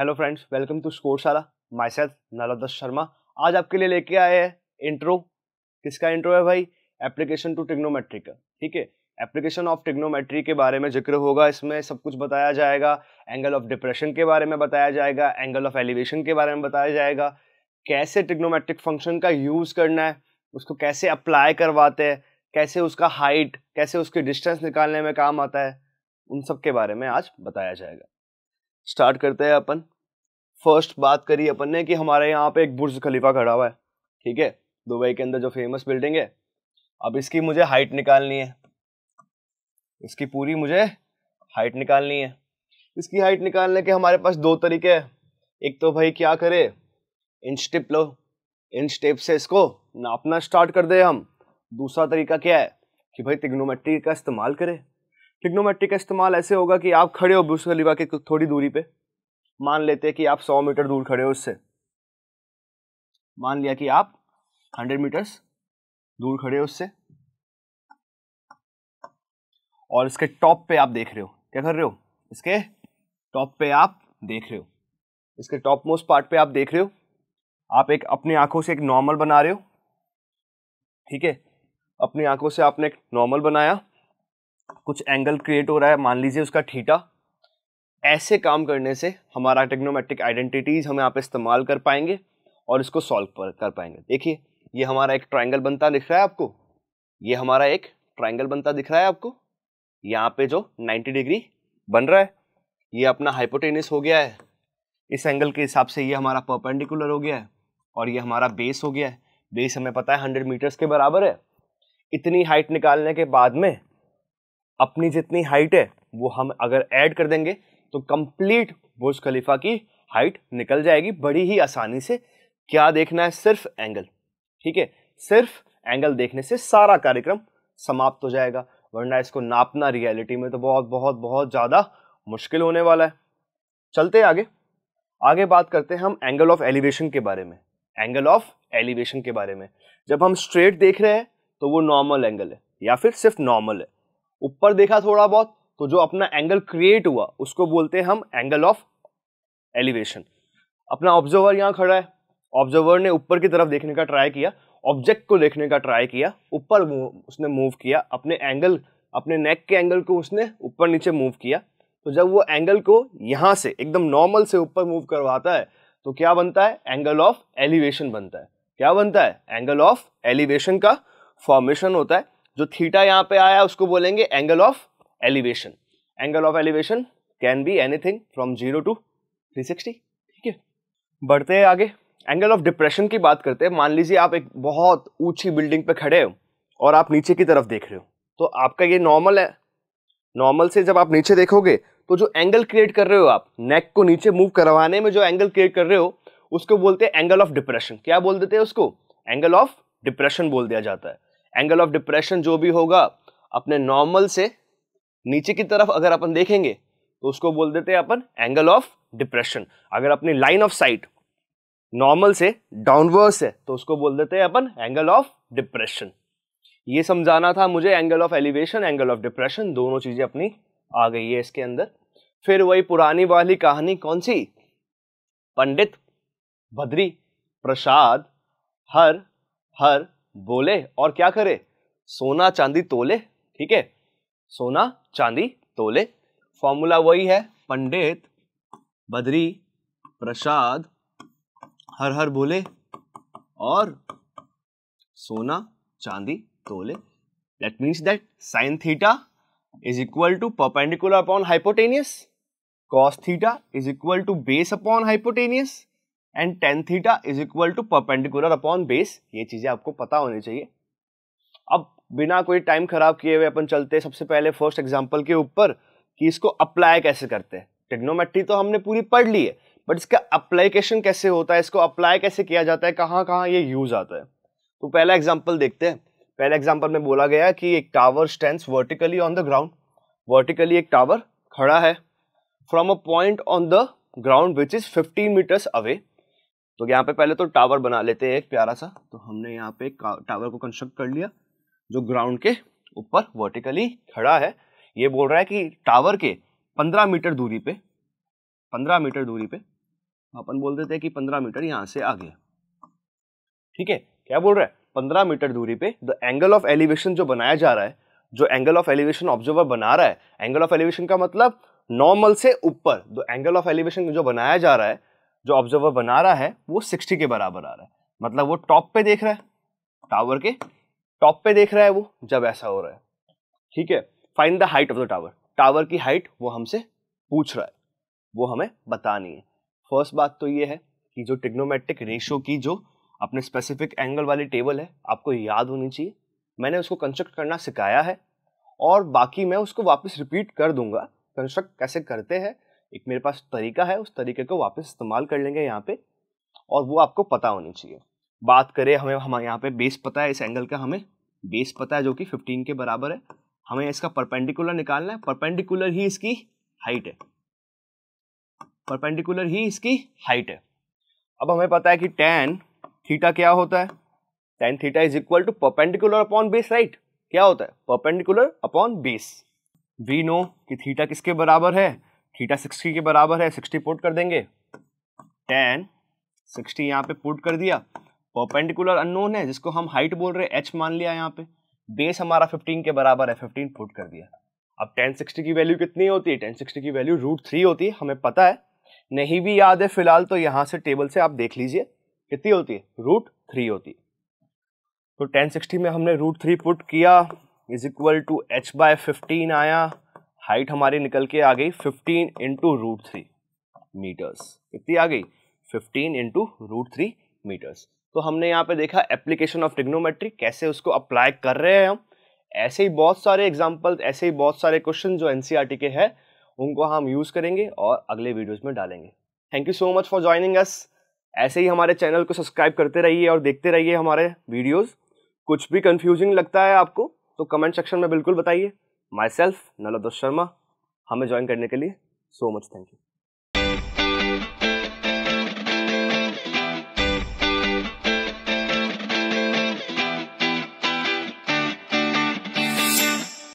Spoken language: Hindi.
hello friends welcome to Scoreshala myself नलदस शर्मा आज आपके लिए लेके आए हैं इंट्रो किसका इंट्रो है भाई एप्लीकेशन टू टिग्नोमेट्री का ठीक है एप्लीकेशन ऑफ टिग्नोमेट्री के बारे में जिक्र होगा इसमें सब कुछ बताया जाएगा एंगल ऑफ डिप्रेशन के बारे में बताया जाएगा एंगल ऑफ एलिवेशन के बारे में बताया जाएगा कैसे टिग्नोमेट्रिक फंक्शन का यूज़ करना है उसको कैसे अप्लाई करवाते हैं कैसे उसका हाइट कैसे उसकी डिस्टेंस निकालने में काम आता है उन सब के बारे में आज बताया जाएगा स्टार्ट करते हैं अपन फर्स्ट बात करी अपन ने कि हमारे यहाँ पे एक बुर्ज खलीफा खड़ा हुआ है ठीक है दुबई के अंदर जो फेमस बिल्डिंग है अब इसकी मुझे हाइट निकालनी है इसकी पूरी मुझे हाइट निकालनी है इसकी हाइट निकालने के हमारे पास दो तरीके हैं एक तो भाई क्या करे इंच टिप लो इंच टिप से इसको नापना स्टार्ट कर दे हम दूसरा तरीका क्या है कि भाई टिग्नोमेट्री का इस्तेमाल करें ट्रिग्नोमेट्री का इस्तेमाल ऐसे होगा कि आप खड़े हो बुर्ज खलीफा के थोड़ी दूरी पे मान लेते हैं कि आप सौ मीटर दूर खड़े हो उससे मान लिया कि आप हंड्रेड मीटर्स दूर खड़े हो उससे और इसके टॉप पे आप देख रहे हो क्या कर रहे हो इसके टॉप पे आप देख रहे हो इसके टॉप मोस्ट पार्ट पे आप देख रहे हो आप एक अपनी आंखों से एक नॉर्मल बना रहे हो ठीक है अपनी आंखों से आपने एक नॉर्मल बनाया कुछ एंगल क्रिएट हो रहा है मान लीजिए उसका ठीटा ऐसे काम करने से हमारा टेक्नोमेट्रिक आइडेंटिटीज़ हम यहाँ पे इस्तेमाल कर पाएंगे और इसको सॉल्व कर पाएंगे देखिए ये हमारा एक ट्राइंगल बनता दिख रहा है आपको ये हमारा एक ट्राइंगल बनता दिख रहा है आपको यहाँ पे जो 90 डिग्री बन रहा है ये अपना हाइपोटेनिस हो गया है इस एंगल के हिसाब से ये हमारा परपेंडिकुलर हो गया है और ये हमारा बेस हो गया है बेस हमें पता है हंड्रेड मीटर्स के बराबर है इतनी हाइट निकालने के बाद में अपनी जितनी हाइट है वो हम अगर ऐड कर देंगे तो कंप्लीट बुर्ज खलीफा की हाइट निकल जाएगी बड़ी ही आसानी से क्या देखना है सिर्फ एंगल ठीक है सिर्फ एंगल देखने से सारा कार्यक्रम समाप्त हो जाएगा वरना इसको नापना रियलिटी में तो बहुत बहुत बहुत ज़्यादा मुश्किल होने वाला है चलते आगे आगे बात करते हैं हम एंगल ऑफ एलिवेशन के बारे में एंगल ऑफ एलिवेशन के बारे में जब हम स्ट्रेट देख रहे हैं तो वो नॉर्मल एंगल है या फिर सिर्फ नॉर्मल है ऊपर देखा थोड़ा बहुत तो जो अपना एंगल क्रिएट हुआ उसको बोलते हैं हम एंगल ऑफ एलिवेशन अपना ऑब्जर्वर यहाँ खड़ा है ऑब्जर्वर ने ऊपर की तरफ देखने का ट्राई किया ऑब्जेक्ट को देखने का ट्राई किया ऊपर उसने मूव किया अपने एंगल अपने नेक के एंगल को उसने ऊपर नीचे मूव किया तो जब वो एंगल को यहाँ से एकदम नॉर्मल से ऊपर मूव करवाता है तो क्या बनता है एंगल ऑफ एलिवेशन बनता है क्या बनता है एंगल ऑफ एलिवेशन का फॉर्मेशन होता है जो थीटा यहाँ पे आया उसको बोलेंगे angle of elevation angle of elevation can be anything from zero to three sixty ठीक है बढ़ते हैं आगे एंगल ऑफ डिप्रेशन की बात करते हैं मान लीजिए आप एक बहुत ऊंची बिल्डिंग पे खड़े हो और आप नीचे की तरफ देख रहे हो तो आपका ये नॉर्मल है नॉर्मल से जब आप नीचे देखोगे तो जो एंगल क्रिएट कर रहे हो आप नेक को नीचे मूव करवाने में जो एंगल क्रिएट कर रहे हो उसको बोलते हैं एंगल ऑफ डिप्रेशन क्या बोल देते हैं उसको एंगल ऑफ डिप्रेशन बोल दिया जाता है एंगल ऑफ डिप्रेशन जो भी होगा अपने नॉर्मल से नीचे की तरफ अगर अपन देखेंगे तो उसको बोल देते हैं अपन एंगल ऑफ डिप्रेशन अगर अपनी लाइन ऑफ साइट नॉर्मल से डाउनवर्स है तो उसको बोल देते हैं अपन एंगल ऑफ डिप्रेशन ये समझाना था मुझे angle of elevation angle of depression दोनों चीज़ें अपनी आ गई है इसके अंदर फिर वही पुरानी वाली कहानी कौन सी पंडित भद्री प्रसाद हर हर बोले और क्या करे सोना चांदी तोले ठीक है सोना चांदी तोले फॉर्मूला वही है पंडित बद्री प्रसाद हर हर बोले और सोना चांदी तोले that means that sine theta is equal to perpendicular upon hypotenuse cos theta is equal to base upon hypotenuse and tan theta is equal to perpendicular upon base ये चीज़ें आपको पता होनी चाहिए अब बिना कोई टाइम खराब किए हुए अपन चलते हैं सबसे पहले फर्स्ट एग्जाम्पल के ऊपर कि इसको अप्लाई कैसे करते हैं टेक्नोमेट्री तो हमने पूरी पढ़ ली है बट इसका अप्लाइकेशन कैसे होता है इसको अप्लाई कैसे किया जाता है कहाँ कहाँ ये यूज़ आता है तो पहला एग्जाम्पल देखते हैं पहले एग्जाम्पल में बोला गया कि एक tower stand vertically on the ground vertically एक टावर खड़ा है from a point on the ground which is fifteen metres away तो यहाँ पे पहले तो टावर बना लेते हैं एक प्यारा सा तो हमने यहाँ पे टावर को कंस्ट्रक्ट कर लिया जो ग्राउंड के ऊपर वर्टिकली खड़ा है ये बोल रहा है कि टावर के पंद्रह मीटर दूरी पे पंद्रह मीटर दूरी पे अपन बोल देते हैं कि पंद्रह मीटर यहाँ से आ गया ठीक है क्या बोल रहा है पंद्रह मीटर दूरी पे द एंगल ऑफ एलिवेशन जो बनाया जा रहा है जो एंगल ऑफ एलिवेशन ऑब्जर्वर बना रहा है एंगल ऑफ एलिवेशन का मतलब नॉर्मल से ऊपर द एंगल ऑफ एलिवेशन जो बनाया जा रहा है जो ऑब्जर्वर बना रहा है वो सिक्सटी के बराबर आ रहा है मतलब वो टॉप पे देख रहा है टावर के टॉप पे देख रहा है वो जब ऐसा हो रहा है ठीक है find the height of the tower tower की हाइट वो हमसे पूछ रहा है वो हमें बतानी है फर्स्ट बात तो ये है कि जो टिग्नोमेट्रिक रेशो की जो अपने स्पेसिफिक एंगल वाली टेबल है आपको याद होनी चाहिए मैंने उसको कंस्ट्रक्ट करना सिखाया है और बाकी मैं उसको वापस रिपीट कर दूंगा कंस्ट्रक्ट कैसे करते हैं एक मेरे पास तरीका है उस तरीके को वापस इस्तेमाल कर लेंगे यहाँ पे और वो आपको पता होनी चाहिए बात करें हमें हम यहाँ पे बेस पता है इस एंगल का हमें बेस पता है जो कि 15 के बराबर है हमें इसका परपेंडिकुलर निकालना है परपेंडिकुलर ही इसकी हाइट है परपेंडिकुलर ही इसकी हाइट है अब हमें पता है कि टेन थीटा क्या होता है tan theta is equal to perpendicular upon base right क्या होता है perpendicular upon base we know कि थीटा किसके बराबर है थीटा सिक्सटी के बराबर है सिक्सटी पुट कर देंगे टेन सिक्सटी यहाँ पे पुट कर दिया परपेंडिकुलर अननोन है जिसको हम हाइट बोल रहे हैं एच मान लिया यहाँ पे बेस हमारा फिफ्टीन के बराबर है फिफ्टीन पुट कर दिया अब टेन सिक्सटी की वैल्यू कितनी होती है टेन सिक्सटी की वैल्यू रूट थ्री होती है हमें पता है नहीं भी याद है फिलहाल तो यहाँ से टेबल से आप देख लीजिए कितनी होती है रूट थ्री होती है तो टेन सिक्सटी में हमने रूट थ्री पुट किया is equal to H by fifteen आया हाइट हमारी निकल के आ गई fifteen into root three metres कितनी आ गई fifteen into root three metres तो हमने यहाँ पे देखा एप्लीकेशन ऑफ टिग्नोमेट्री कैसे उसको अप्लाई कर रहे हैं हम ऐसे ही बहुत सारे एग्जाम्पल ऐसे ही बहुत सारे क्वेश्चन जो एन e के हैं उनको हम यूज़ करेंगे और अगले वीडियोज़ में डालेंगे thank you so much for joining us ऐसे ही हमारे चैनल को सब्सक्राइब करते रहिए और देखते रहिए हमारे वीडियोज़ कुछ भी कन्फ्यूजिंग लगता है आपको तो कमेंट सेक्शन में बिल्कुल बताइए माई सेल्फ नलोदोष शर्मा हमें ज्वाइन करने के लिए सो मच थैंक यू